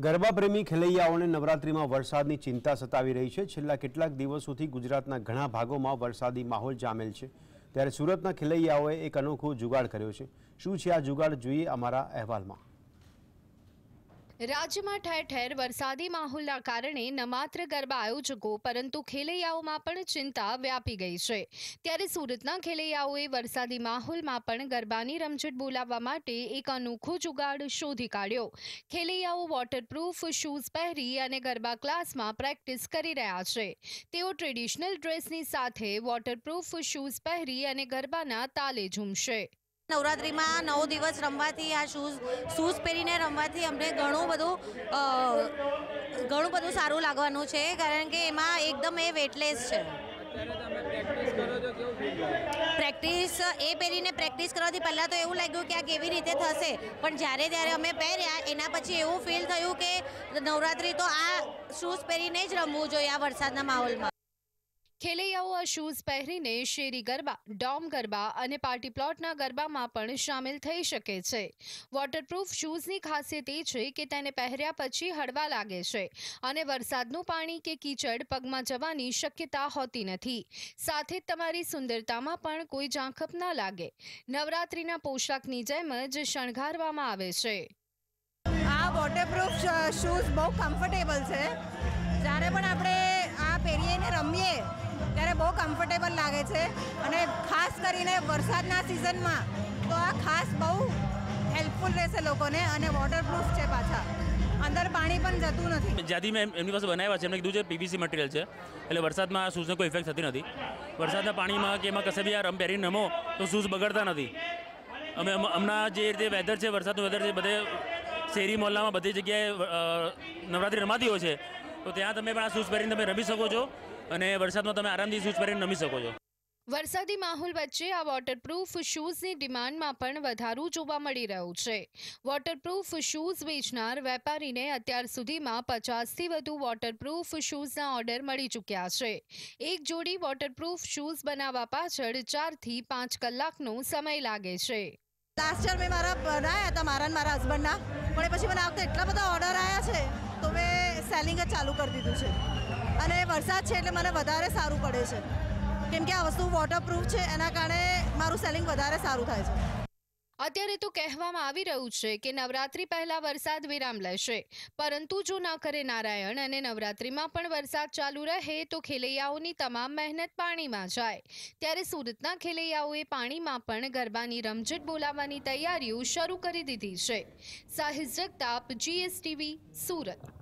ગરબાપ્રેમી ખેલૈયાઓને નવરાત્રિમાં વરસાદની ચિંતા સતાવી રહી છે છેલ્લા કેટલાક દિવસોથી ગુજરાતના ઘણા ભાગોમાં વરસાદી માહોલ જામેલ છે ત્યારે સુરતના ખેલૈયાઓએ એક અનોખો જુગાડ કર્યો છે શું છે આ જુગાડ જોઈએ અમારા અહેવાલમાં રાજ્યમાં ઠેર ઠેર વરસાદી માહોલના કારણે ન માત્ર ગરબા આયોજકો પરંતુ ખેલૈયાઓમાં પણ ચિંતા વ્યાપી ગઈ છે ત્યારે સુરતના ખેલૈયાઓએ વરસાદી માહોલમાં પણ ગરબાની રમઝટ બોલાવવા માટે એક અનોખો જુગાડ શોધી કાઢ્યો ખેલૈયાઓ વોટરપ્રૂફ શૂઝ પહેરી અને ગરબા ક્લાસમાં પ્રેક્ટિસ કરી રહ્યા છે તેઓ ટ્રેડિશનલ ડ્રેસની સાથે વોટરપ્રૂફ શૂઝ પહેરી અને ગરબાના તાલે ઝૂમશે નવરાત્રિમાં નવ દિવસ રમવાથી આ શૂઝ શૂઝ પહેરીને રમવાથી અમને ઘણું બધું ઘણું બધું સારું લાગવાનું છે કારણ કે એમાં એકદમ એ વેટલેસ છે પ્રેક્ટિસ એ પહેરીને પ્રેક્ટિસ કરવાથી પહેલાં તો એવું લાગ્યું કે આ કેવી રીતે થશે પણ જ્યારે જ્યારે અમે પહેર્યા એના પછી એવું ફીલ થયું કે નવરાત્રિ તો આ શૂઝ પહેરીને જ રમવું જોઈએ આ વરસાદના માહોલમાં ખેલૈયાઓ આ શૂઝ પહેરીને શેરી ગરબા ડોમ ગરબા અને પાર્ટી પ્લોટના ગરબામાં પણ સામેલ થઈ શકે છે વોટરપ્રૂફ શૂઝની ખાસિયત એ છે કે તેને પહેર્યા પછી હળવા લાગે છે અને વરસાદનું પાણી કે કીચડ પગમાં જવાની શક્યતા હોતી નથી સાથે તમારી સુંદરતામાં પણ કોઈ ઝાંખપ ન લાગે નવરાત્રિના પોશાકની જેમ જ શણગારવામાં આવે છે આ વોટરપ્રૂફ શૂઝ બહુ કમ્ફર્ટેબલ છે જ્યારે પણ આપણે આ પહેરીએ ને રમીએ ત્યારે બહુ કમ્ફર્ટેબલ લાગે છે અને ખાસ કરીને વરસાદના સિઝનમાં તો આ ખાસ બહુ હેલ્પફુલ રહેશે લોકોને અને વોટરપ્રૂફ છે પાછા અંદર પાણી પણ જતું નથી જ્યાંથી મેં એમની પાસે બનાવ્યા છે એમને કીધું છે પીવીસી મટીરિયલ છે એટલે વરસાદમાં આ શૂઝને કોઈ ઇફેક્ટ થતી નથી વરસાદના પાણીમાં કે એમાં કશે બી આ રમ પહેરીને રમો તો શૂઝ બગડતા નથી અમે હમણાં જે રીતે વેધર છે વરસાદનું વેધર છે બધે શેરી મોહલ્લામાં બધી જગ્યાએ નવરાત્રિ રમાતી હોય છે તો ત્યાં તમે પણ આ શૂઝ પહેરીને તમે રમી શકો છો અને વરસાદમાં તમે આરામથી શૂઝ પહેરીને નમી શકો છો વરસાદી માહોલ વચ્ચે આ વોટરપ્રૂફ શૂઝની ડિમાન્ડમાં પણ વધારો જોવા મળી રહ્યું છે વોટરપ્રૂફ શૂઝ વેચનાર વેપારીને અત્યાર સુધીમાં પચાસથી વધુ વોટરપ્રૂફ શૂઝના ઓર્ડર મળી ચૂક્યા છે એક જોડી વોટરપ્રૂફ શૂઝ બનાવવા પાછળ ચારથી પાંચ કલાકનો સમય લાગે છે લાસ્ટ યર મેં મારા બનાવ્યા હતા મારા મારા હસબન્ડના પણ પછી મને આવતા એટલા બધા ઓર્ડર આવ્યા છે તો મેં સેલિંગ જ ચાલુ કરી દીધું છે અને વરસાદ છે એટલે મને વધારે સારું પડે છે કેમ કે આ વસ્તુ વોટરપ્રૂફ છે એના કારણે મારું સેલિંગ વધારે સારું થાય છે અત્યારે તો કહેવામાં આવી રહ્યું છે કે નવરાત્રી પહેલા વરસાદ વિરામ લેશે પરંતુ જો ના કરે નારાયણ અને નવરાત્રીમાં પણ વરસાદ ચાલુ રહે તો ખેલૈયાઓની તમામ મહેનત પાણીમાં જાય ત્યારે સુરતના ખેલૈયાઓએ પાણીમાં પણ ગરબાની રમઝટ બોલાવવાની તૈયારીઓ શરૂ કરી દીધી છે સાહિસ જગતાપ જીએસટીવી સુરત